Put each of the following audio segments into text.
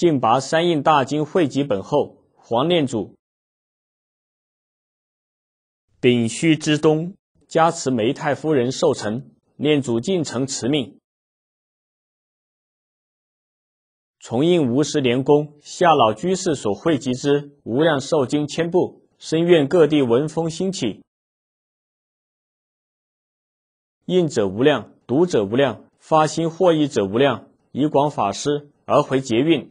进拔三印大经汇集本后，黄念祖丙戌之冬，加持梅太夫人寿辰，念祖敬呈辞命，重印无时连功下老居士所汇集之无量寿经千部，深愿各地闻风兴起，印者无量，读者无量，发心获益者无量，以广法师而回劫运。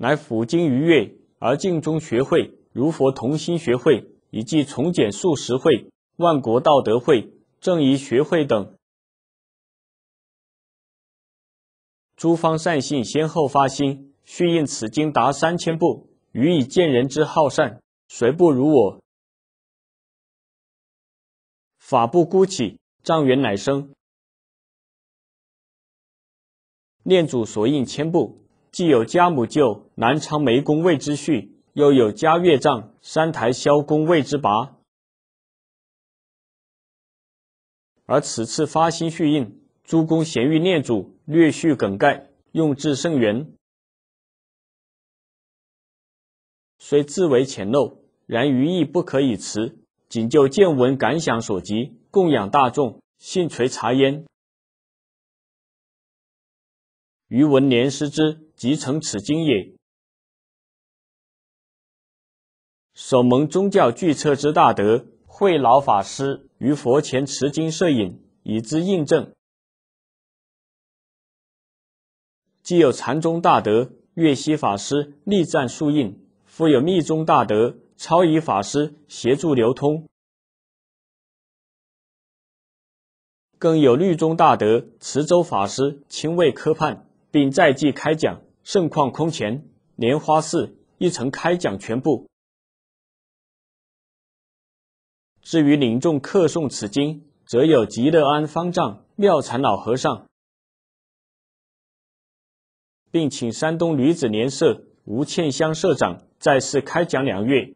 乃辅经于越而尽中学会、如佛同心学会，以及从简素食会、万国道德会、正义学会等，诸方善信先后发心，续印此经达三千部，予以见人之好善，谁不如我？法不孤起，障缘乃生。念祖所印千部。既有家母舅南昌梅公为之序，又有家岳丈三台萧公为之拔。而此次发心续印，诸公咸欲念主，略续梗概，用至圣源。虽自为浅陋，然余意不可以辞，仅就见闻感想所及，供养大众，幸垂察焉。余闻莲师之。即成此经也。守蒙宗教具彻之大德慧老法师于佛前持经摄影，以之印证；既有禅宗大德月西法师力赞数印，复有密宗大德超仪法师协助流通；更有律宗大德慈州法师亲为科判，并在即开讲。盛况空前，莲花寺亦曾开讲全部。至于领众客诵此经，则有极乐庵方丈妙禅老和尚，并请山东女子联社吴倩香社长在次开讲两月。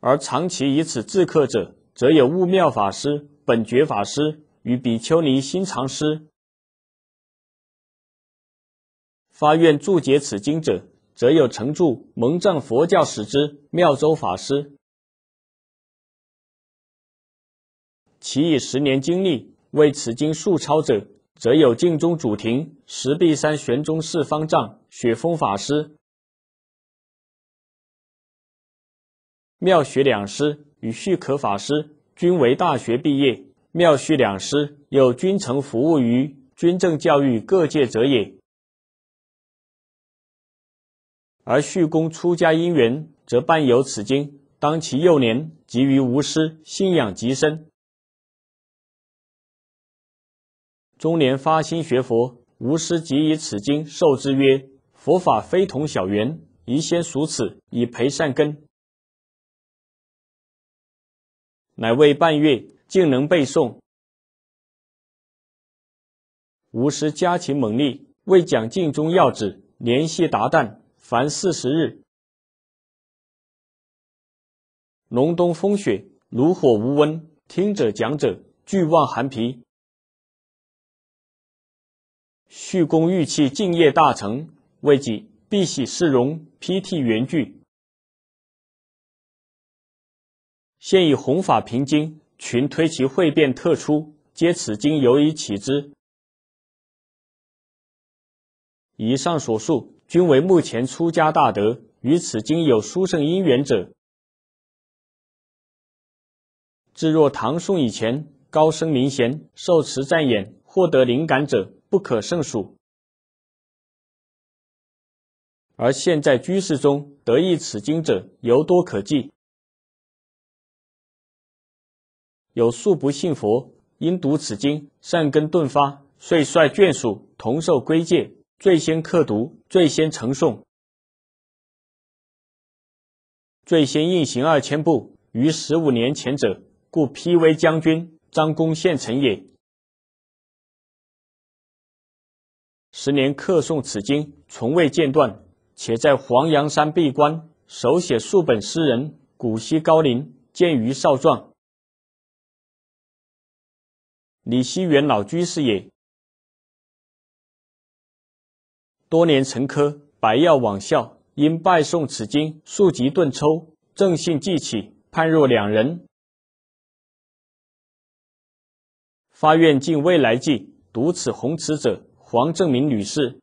而长期以此治客者，则有悟妙法师、本觉法师与比丘尼心常师。发愿注解此经者，则有成著《蒙藏佛教史》之妙周法师；其以十年经历为此经述抄者，则有净中主亭石壁山玄宗寺方丈雪峰法师。妙学两师与续可法师均为大学毕业，妙续两师又均曾服务于军政教育各界者也。而续公出家因缘，则伴有此经。当其幼年，即于吾师信仰极深；中年发心学佛，吾师即以此经授之曰：“佛法非同小圆，宜先熟此，以培善根。”乃为半月，竟能背诵。吾师家勤猛力，为讲尽忠要旨，联系达旦。凡四十日，隆冬风雪，炉火无温，听者讲者俱望寒皮。续公玉器静业大成，未几，必喜世荣，披剃圆具。现以弘法平经群推其会变特出，皆此经由以起之。以上所述。均为目前出家大德于此经有殊胜因缘者。至若唐宋以前，高僧明贤受持赞演，获得灵感者不可胜数；而现，在居士中得益此经者尤多可计。有素不信佛，因读此经，善根顿发，遂率眷属同受归戒。最先刻读，最先呈诵，最先印行二千部，于十五年前者，故披为将军张公献成也。十年刻诵此经，从未间断，且在黄羊山闭关，手写数本。诗人古稀高龄，见于少壮。李希元老居士也。多年沉疴，百药罔效，因拜诵此经，数集顿抽，正信即起，判若两人。发愿尽未来际，读此红词者，黄正明女士；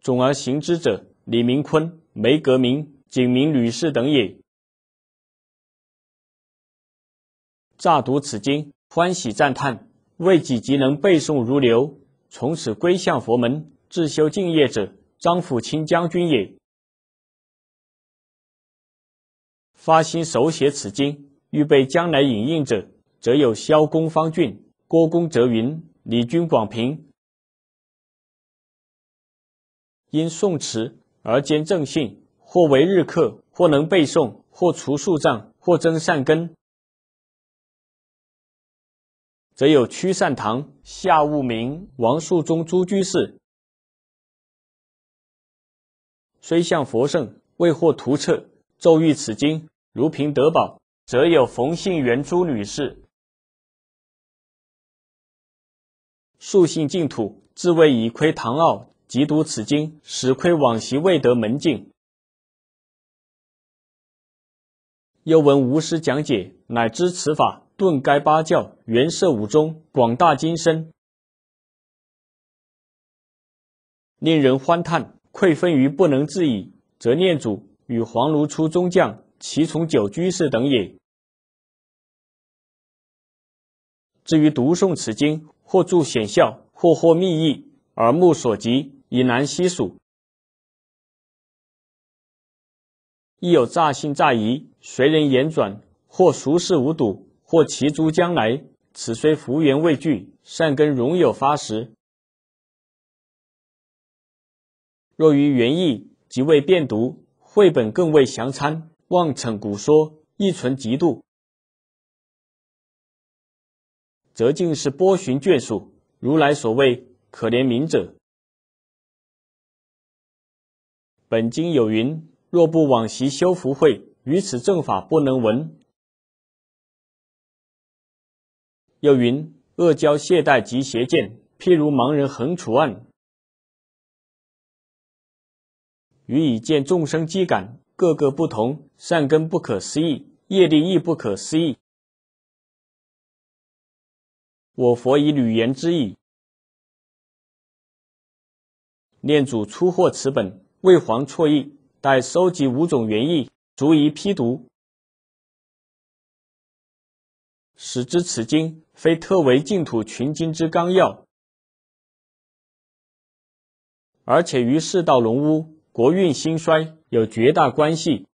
总而行之者，李明坤、梅格明、景明女士等也。乍读此经，欢喜赞叹，未己即能背诵如流。从此归向佛门，自修净业者，张辅清将军也。发心手写此经，欲备将来引用者，则有萧公方俊、郭公泽云、李君广平，因宋词而兼正信，或为日课，或能背诵，或除数障，或增善根。则有曲善堂夏务明、王树宗诸居士，虽向佛圣未获图册，骤遇此经，如凭得宝；则有冯信元诸女士，素信净土，自谓已窥唐奥，即读此经，始窥往昔未得门径，又闻无师讲解，乃知此法。顿该八教，元摄五宗，广大精深，令人欢叹。愧分于不能自已，则念祖与黄庐出中将、齐从九居士等也。至于读诵此经，或助显效，或获密意，耳目所及，以难悉数。亦有诈信诈疑，随人言转，或熟视无睹。或其诸将来，此虽福缘未具，善根仍有发时。若于原意即未辨读，绘本更未详参，妄逞古说，亦存嫉妒，则尽是波旬眷属。如来所谓可怜悯者。本经有云：若不往昔修福慧，于此正法不能闻。又云：阿胶懈怠及邪见，譬如盲人横除岸。予以见众生机感，各个不同，善根不可思议，业力亦不可思议。我佛以履言之意，念主出获此本，未遑错译，待收集五种原意，逐一批读。使之此经非特为净土群经之纲要，而且与世道隆污、国运兴衰有绝大关系。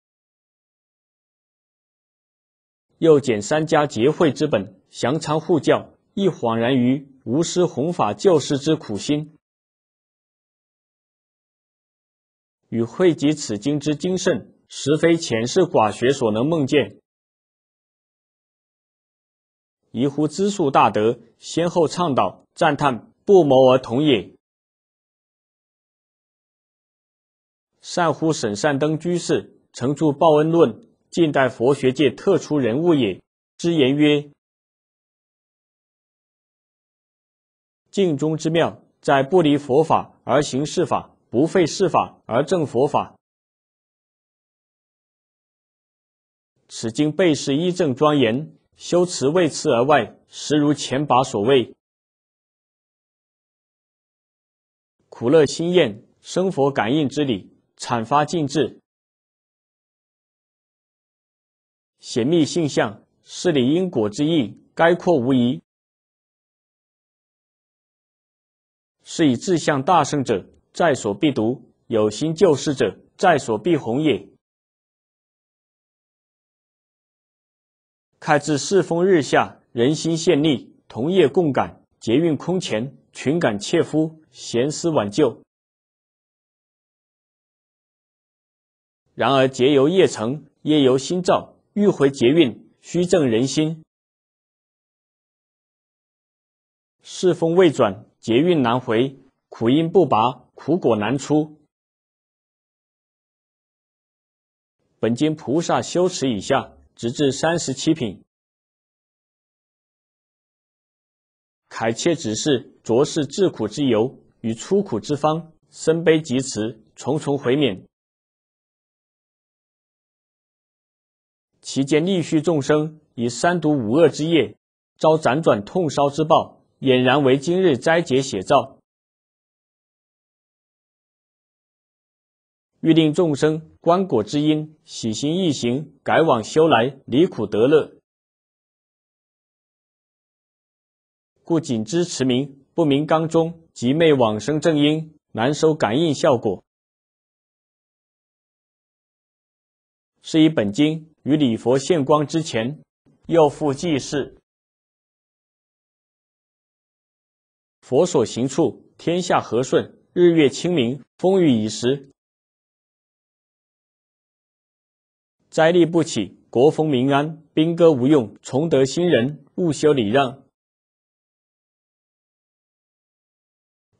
又减三家结会之本，详参护教，亦恍然于无师弘法救世之苦心，与汇集此经之精盛，实非前世寡学所能梦见。宜乎知数大德先后倡导赞叹不谋而同也。善乎沈善登居士曾著《报恩论》，近代佛学界特殊人物也。之言曰：“净中之妙，在不离佛法而行世法，不废世法而正佛法。”此经背是一正庄严。修辞为次而外，实如前把所谓“苦乐心厌，生佛感应之理，阐发尽至，显密性相，事理因果之意，概括无疑。”是以志向大圣者在所必读，有心救世者在所必弘也。开至世风日下，人心陷溺，同业共感，劫运空前，群感切肤，咸思挽救。然而劫由业成，业由心造，欲回劫运，须正人心。世风未转，劫运难回，苦因不拔，苦果难出。本经菩萨修持以下。直至三十七品，凯切指示卓氏治苦之由与出苦之方，深悲疾辞，重重回勉。其间历虚众生以三毒五恶之业，遭辗转痛烧之报，俨然为今日灾劫写照。欲令众生观果之因，喜行易行，改往修来，离苦得乐。故仅知持名，不明纲中，即昧往生正因，难收感应效果。是以本经于礼佛献光之前，又复记事：佛所行处，天下和顺，日月清明，风雨以时。灾立不起，国风民安，兵戈无用，崇德新人，务修礼让。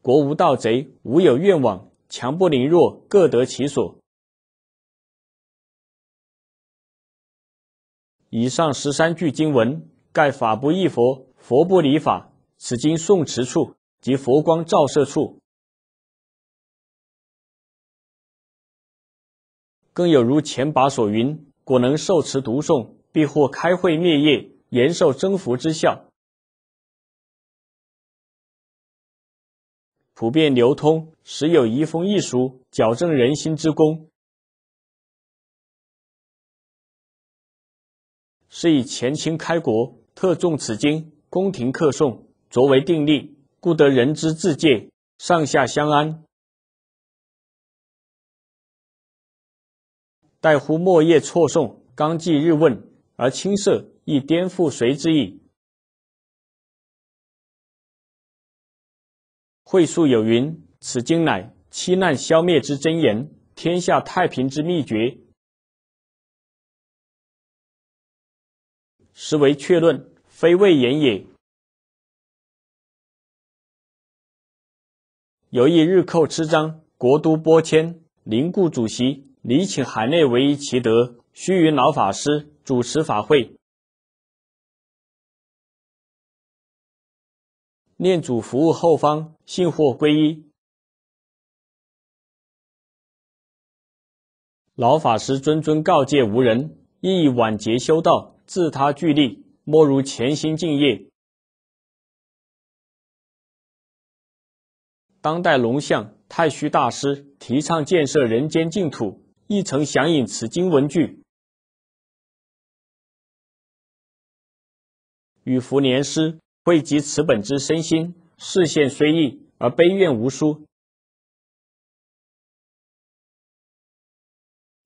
国无盗贼，无有愿往，强不凌弱，各得其所。以上十三句经文，盖法不异佛，佛不离法，此经诵持处，即佛光照射处。更有如前跋所云，果能受持读诵，必获开慧灭业、延寿增福之效。普遍流通，实有移风易俗、矫正人心之功。是以前清开国，特重此经，宫廷刻诵，着为定例，故得人之自戒，上下相安。待乎末叶错诵，纲纪日问，而青色亦颠覆随之矣。会述有云：“此经乃七难消灭之真言，天下太平之秘诀。”实为确论，非谓言也。有一日寇之章，国都波迁，临固主席。礼请海内唯一其德，须云老法师主持法会，念主服务后方信获皈依。老法师谆谆告诫无人，意以晚节修道自他俱利，莫如潜心敬业。当代龙象太虚大师提倡建设人间净土。亦曾想引此经文句，与福连师汇集此本之身心事现虽异，而悲怨无殊。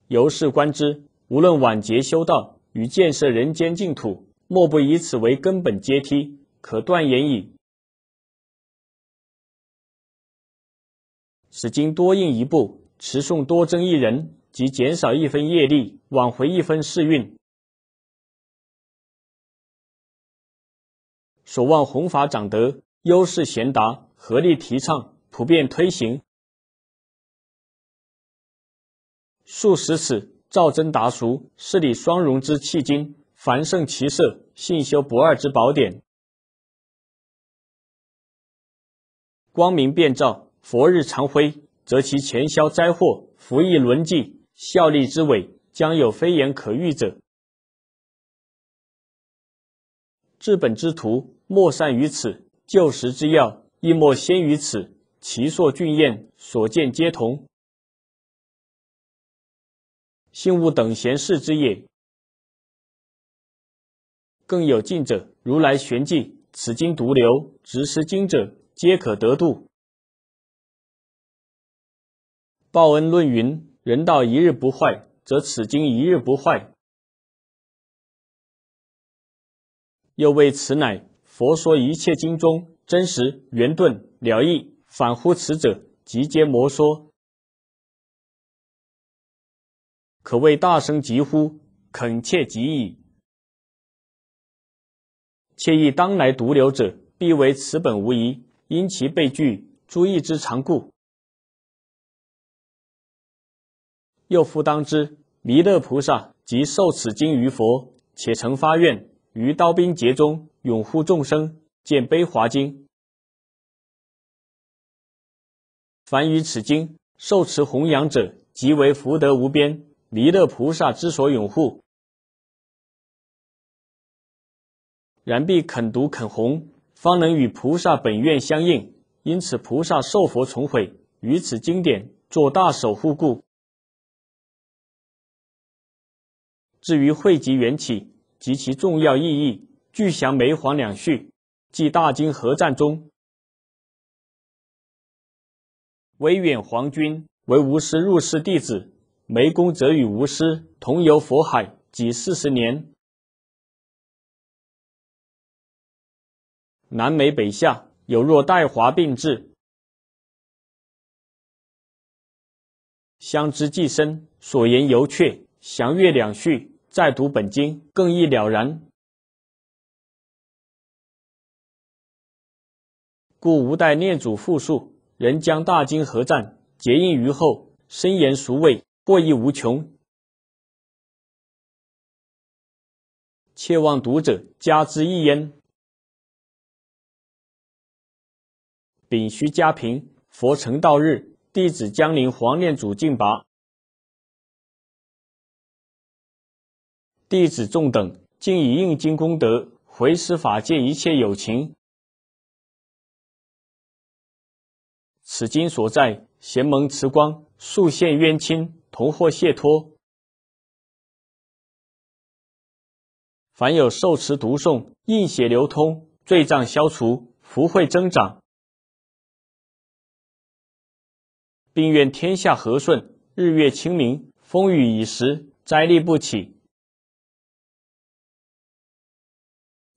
由是观之，无论晚节修道与建设人间净土，莫不以此为根本阶梯，可断言矣。此经多印一部，持诵多增一人。即减少一分业力，挽回一分世运。所望弘法长德，优势贤达，合力提倡，普遍推行。数十尺造真达俗，是理双融之契经；繁盛其色，信修不二之宝典。光明遍照，佛日常辉，则其前消灾祸，福益轮济。效力之伟，将有非言可喻者。治本之徒，莫善于此；救时之要，亦莫先于此。其硕俊彦，所见皆同。信物等闲视之也。更有近者，如来玄寂，此经独留，执识经者，皆可得度。报恩论云。人道一日不坏，则此经一日不坏。又谓此乃佛说一切经中真实圆顿了义，反乎此者，即皆魔说。可谓大声疾呼，恳切极矣。切意当来独留者，必为此本无疑，因其被拒诸异之常故。幼夫当知，弥勒菩萨即受此经于佛，且曾发愿于刀兵劫中永护众生，见悲华经。凡于此经受持弘扬者，即为福德无边，弥勒菩萨之所永护。然必肯读肯弘，方能与菩萨本愿相应。因此，菩萨受佛重毁，于此经典做大守护故。至于汇集缘起及其重要意义，具详梅黄两序。即大金合战中，威远皇君为吴师入室弟子，梅公则与吴师同游佛海，几四十年。南梅北下，有若待华并至。相知既深，所言犹确。祥月两序。再读本经，更易了然。故无待念祖复述，仍将大经合赞结印于后，深言熟味，获益无穷。切望读者加之一焉。丙戌加贫，佛成道日，弟子江宁黄念祖敬拔。弟子众等，今以应经功德回施法界一切有情，此经所在，贤蒙慈光，宿现冤亲同获解脱。凡有受持读诵，印血流通，罪障消除，福慧增长，并愿天下和顺，日月清明，风雨已时，灾厉不起。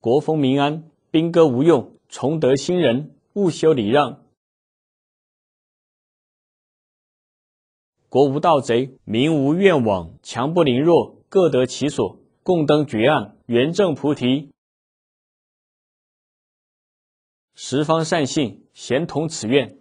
国丰民安，兵戈无用；崇德兴仁，务修礼让。国无盗贼，民无怨枉，强不凌弱，各得其所。共登绝岸，圆正菩提。十方善信，咸同此愿。